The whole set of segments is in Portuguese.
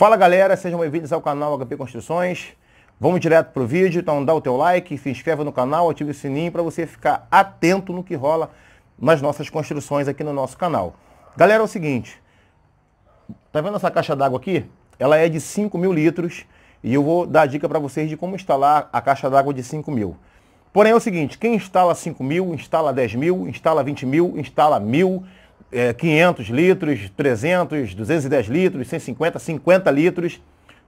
Fala galera, sejam bem-vindos ao canal HP Construções. Vamos direto pro vídeo, então dá o teu like, se inscreva no canal, ative o sininho para você ficar atento no que rola nas nossas construções aqui no nosso canal. Galera, é o seguinte, tá vendo essa caixa d'água aqui? Ela é de 5 mil litros e eu vou dar a dica para vocês de como instalar a caixa d'água de 5 mil. Porém é o seguinte, quem instala 5 mil, instala 10 mil, instala 20 mil, instala mil, é, 500 litros, 300, 210 litros, 150, 50 litros,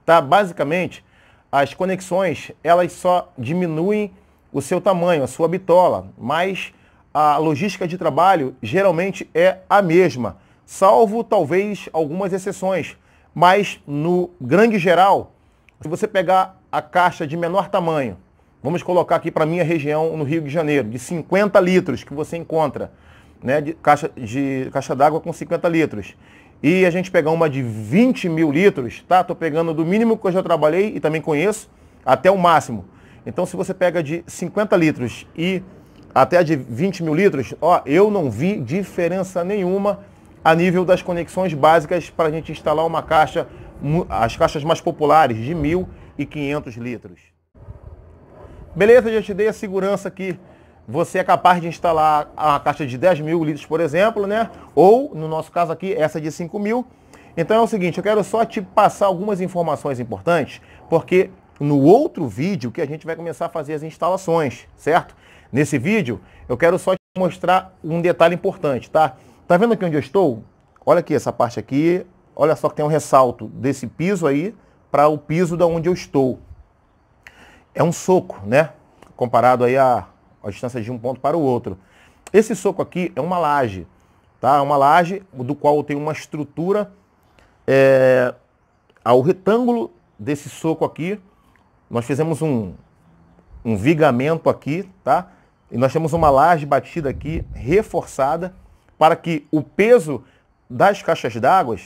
tá? Basicamente, as conexões, elas só diminuem o seu tamanho, a sua bitola, mas a logística de trabalho geralmente é a mesma, salvo talvez algumas exceções, mas no grande geral, se você pegar a caixa de menor tamanho, vamos colocar aqui para minha região no Rio de Janeiro, de 50 litros que você encontra, né, de caixa de caixa d'água com 50 litros e a gente pegar uma de 20 mil litros, tá? Tô pegando do mínimo que eu já trabalhei e também conheço até o máximo. Então, se você pega de 50 litros e até de 20 mil litros, ó, eu não vi diferença nenhuma a nível das conexões básicas para a gente instalar uma caixa, as caixas mais populares de 1.500 litros. Beleza, já te dei a segurança aqui você é capaz de instalar a caixa de 10 mil litros, por exemplo, né? Ou, no nosso caso aqui, essa de 5 mil. Então é o seguinte, eu quero só te passar algumas informações importantes, porque no outro vídeo que a gente vai começar a fazer as instalações, certo? Nesse vídeo, eu quero só te mostrar um detalhe importante, tá? Tá vendo aqui onde eu estou? Olha aqui essa parte aqui, olha só que tem um ressalto desse piso aí para o piso da onde eu estou. É um soco, né? Comparado aí a a distância de um ponto para o outro. Esse soco aqui é uma laje, tá? É uma laje do qual tem uma estrutura é, ao retângulo desse soco aqui. Nós fizemos um, um vigamento aqui, tá? E nós temos uma laje batida aqui, reforçada, para que o peso das caixas d'água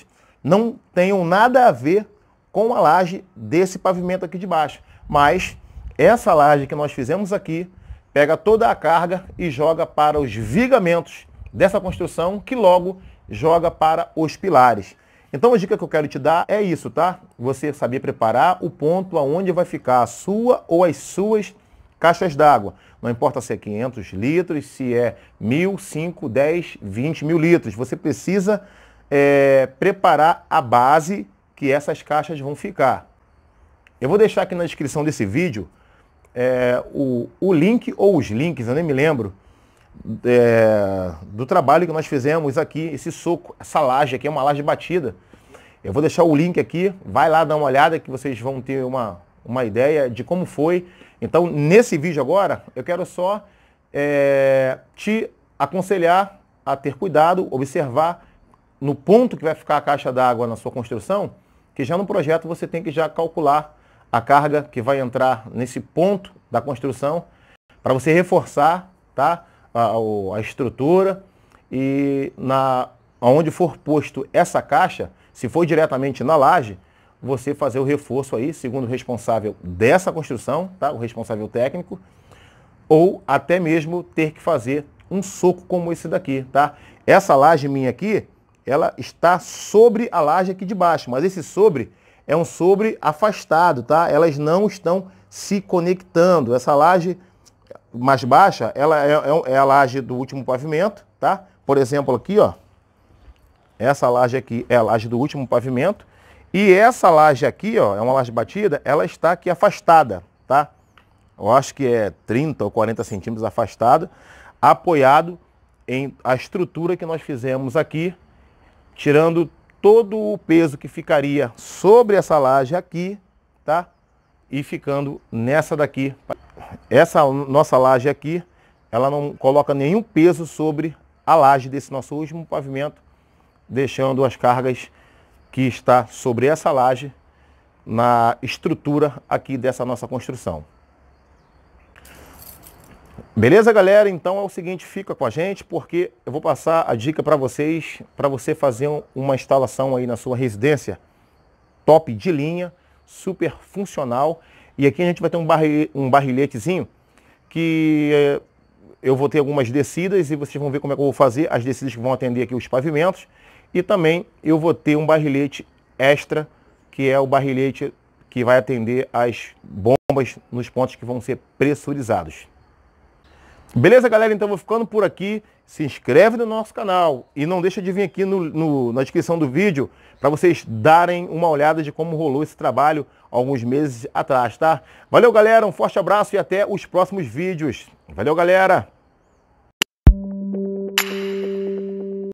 não tenham nada a ver com a laje desse pavimento aqui de baixo. Mas essa laje que nós fizemos aqui pega toda a carga e joga para os vigamentos dessa construção, que logo joga para os pilares. Então a dica que eu quero te dar é isso, tá? Você saber preparar o ponto aonde vai ficar a sua ou as suas caixas d'água. Não importa se é 500 litros, se é 1.000, 5, 10, 20 mil litros. Você precisa é, preparar a base que essas caixas vão ficar. Eu vou deixar aqui na descrição desse vídeo é, o, o link ou os links, eu nem me lembro, é, do trabalho que nós fizemos aqui, esse soco, essa laje aqui é uma laje batida. Eu vou deixar o link aqui, vai lá dar uma olhada que vocês vão ter uma, uma ideia de como foi. Então, nesse vídeo agora, eu quero só é, te aconselhar a ter cuidado, observar no ponto que vai ficar a caixa d'água na sua construção, que já no projeto você tem que já calcular a carga que vai entrar nesse ponto da construção para você reforçar tá, a, a estrutura e na onde for posto essa caixa, se for diretamente na laje, você fazer o reforço aí, segundo o responsável dessa construção, tá? o responsável técnico, ou até mesmo ter que fazer um soco como esse daqui, tá? Essa laje minha aqui, ela está sobre a laje aqui de baixo, mas esse sobre é um sobre afastado, tá? Elas não estão se conectando. Essa laje mais baixa, ela é, é, é a laje do último pavimento, tá? Por exemplo, aqui, ó. Essa laje aqui é a laje do último pavimento. E essa laje aqui, ó, é uma laje batida, ela está aqui afastada, tá? Eu acho que é 30 ou 40 centímetros afastada, apoiado em a estrutura que nós fizemos aqui, tirando todo o peso que ficaria sobre essa laje aqui, tá? E ficando nessa daqui. Essa nossa laje aqui, ela não coloca nenhum peso sobre a laje desse nosso último pavimento, deixando as cargas que está sobre essa laje na estrutura aqui dessa nossa construção. Beleza, galera? Então é o seguinte, fica com a gente porque eu vou passar a dica para vocês, para você fazer uma instalação aí na sua residência top de linha, super funcional. E aqui a gente vai ter um, barri, um barrilhetezinho que é, eu vou ter algumas descidas e vocês vão ver como é que eu vou fazer as descidas que vão atender aqui os pavimentos. E também eu vou ter um barrilhete extra, que é o barrilhete que vai atender as bombas nos pontos que vão ser pressurizados. Beleza, galera? Então vou ficando por aqui. Se inscreve no nosso canal e não deixa de vir aqui no, no na descrição do vídeo para vocês darem uma olhada de como rolou esse trabalho alguns meses atrás, tá? Valeu, galera. Um forte abraço e até os próximos vídeos. Valeu, galera.